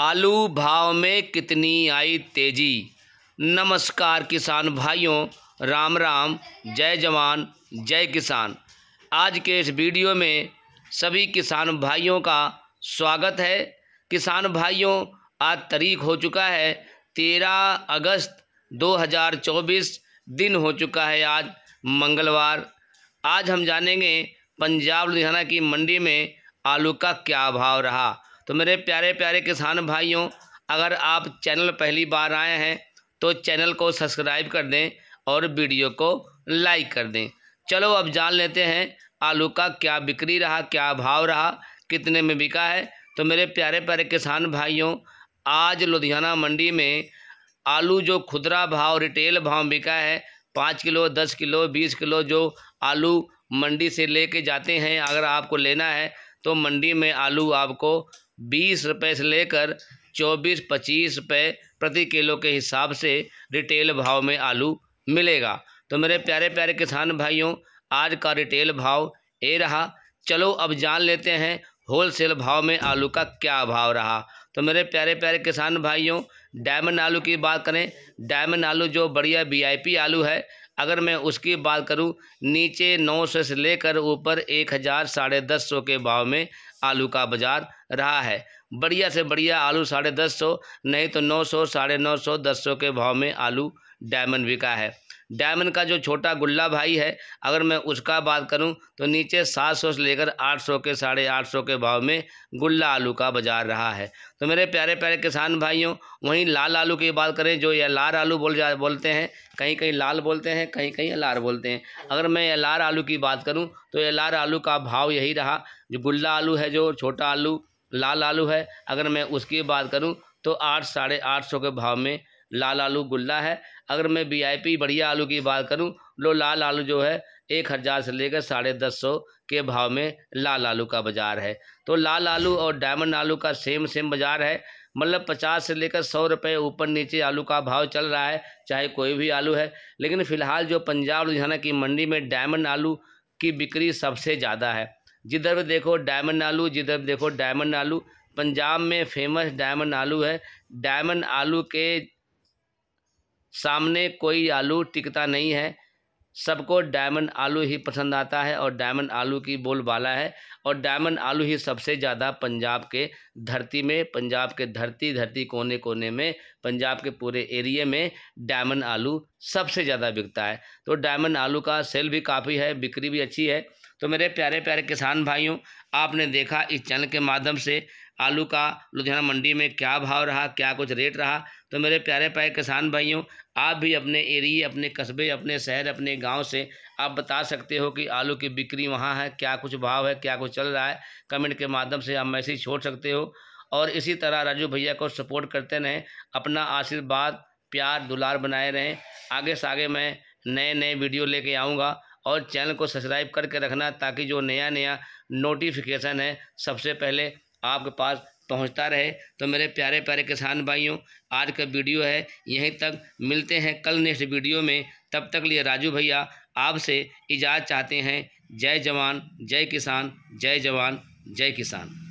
आलू भाव में कितनी आई तेजी नमस्कार किसान भाइयों राम राम जय जवान जय किसान आज के इस वीडियो में सभी किसान भाइयों का स्वागत है किसान भाइयों आज तारीख हो चुका है तेरह अगस्त 2024 दिन हो चुका है आज मंगलवार आज हम जानेंगे पंजाब लुधियाना की मंडी में आलू का क्या भाव रहा तो मेरे प्यारे प्यारे किसान भाइयों अगर आप चैनल पहली बार आए हैं तो चैनल को सब्सक्राइब कर दें और वीडियो को लाइक कर दें चलो अब जान लेते हैं आलू का क्या बिक्री रहा क्या भाव रहा कितने में बिका है तो मेरे प्यारे प्यारे किसान भाइयों आज लुधियाना मंडी में आलू जो खुदरा भाव रिटेल भाव बिका है पाँच किलो दस किलो बीस किलो जो आलू मंडी से लेके जाते हैं अगर आपको लेना है तो मंडी में आलू आपको बीस रुपये से लेकर चौबीस पच्चीस रुपये प्रति किलो के हिसाब से रिटेल भाव में आलू मिलेगा तो मेरे प्यारे प्यारे किसान भाइयों आज का रिटेल भाव ये रहा चलो अब जान लेते हैं होलसेल भाव में आलू का क्या भाव रहा तो मेरे प्यारे प्यारे किसान भाइयों डायमंड आलू की बात करें डायमंड आलू जो बढ़िया वी आलू है अगर मैं उसकी बात करूं नीचे नौ सौ से लेकर ऊपर एक हज़ार साढ़े दस सौ के भाव में आलू का बाज़ार रहा है बढ़िया से बढ़िया आलू साढ़े दस सौ नहीं तो नौ सौ साढ़े नौ सौ दस सौ के भाव में आलू डायमंड बिका है डायमंड का जो छोटा गुल्ला भाई है अगर मैं उसका बात करूं तो नीचे सात सौ से लेकर आठ सौ के साढ़े आठ सौ के भाव में गुल्ला आलू का बाजार रहा है तो मेरे प्यारे प्यारे किसान भाइयों वहीं लाल आलू की बात करें जो ये लार आलू बोल जा बोलते हैं कहीं कहीं लाल बोलते हैं कहीं कहीं लार बोलते हैं अगर मैं लार आलू की बात करूँ तो लार आलू का भाव यही रहा जो गुल्ला आलू है जो छोटा आलू लाल आलू है अगर मैं उसकी बात करूँ तो आठ साढ़े आठ सौ के भाव में लाल आलू गुल्ला है अगर मैं वीआईपी बढ़िया आलू की बात करूं तो लाल आलू जो है एक हज़ार से लेकर साढ़े दस सौ के भाव में लाल आलू का बाज़ार है तो लाल आलू और डायमंड आलू का सेम सेम बाज़ार है मतलब पचास से लेकर सौ रुपये ऊपर नीचे आलू का भाव चल रहा है चाहे कोई भी आलू है लेकिन फ़िलहाल जो पंजाब लुधियाना की मंडी में डायमंड आलू की बिक्री सबसे ज़्यादा है जिधर भी देखो डायमंड आलू जिधर भी देखो डायमंड आलू पंजाब में फेमस डायमंड आलू है डायमंड आलू के सामने कोई आलू टिकता नहीं है सबको डायमंड आलू ही पसंद आता है और डायमंड आलू की बोलबाला है और डायमंड आलू ही सबसे ज़्यादा पंजाब के धरती में पंजाब के धरती धरती कोने कोने में पंजाब के पूरे एरिए में डायमंड आलू सबसे ज़्यादा बिकता है तो डायमंड आलू का सेल भी काफ़ी है बिक्री भी अच्छी है तो मेरे प्यारे प्यारे किसान भाइयों आपने देखा इस चैनल के माध्यम से आलू का लुधियाना मंडी में क्या भाव रहा क्या कुछ रेट रहा तो मेरे प्यारे प्यारे किसान भाइयों आप भी अपने एरिए अपने कस्बे अपने शहर अपने गांव से आप बता सकते हो कि आलू की बिक्री वहाँ है क्या कुछ भाव है क्या कुछ चल रहा है कमेंट के माध्यम से आप मैसेज छोड़ सकते हो और इसी तरह राजू भैया को सपोर्ट करते रहें अपना आशीर्वाद प्यार दुलार बनाए रहें आगे से आगे मैं नए नए वीडियो लेके आऊँगा और चैनल को सब्सक्राइब करके रखना ताकि जो नया नया नोटिफिकेशन है सबसे पहले आपके पास पहुंचता रहे तो मेरे प्यारे प्यारे किसान भाइयों आज का वीडियो है यहीं तक मिलते हैं कल नेक्स्ट वीडियो में तब तक लिए राजू भैया आपसे इजाज़त चाहते हैं जय जवान जय किसान जय जवान जय किसान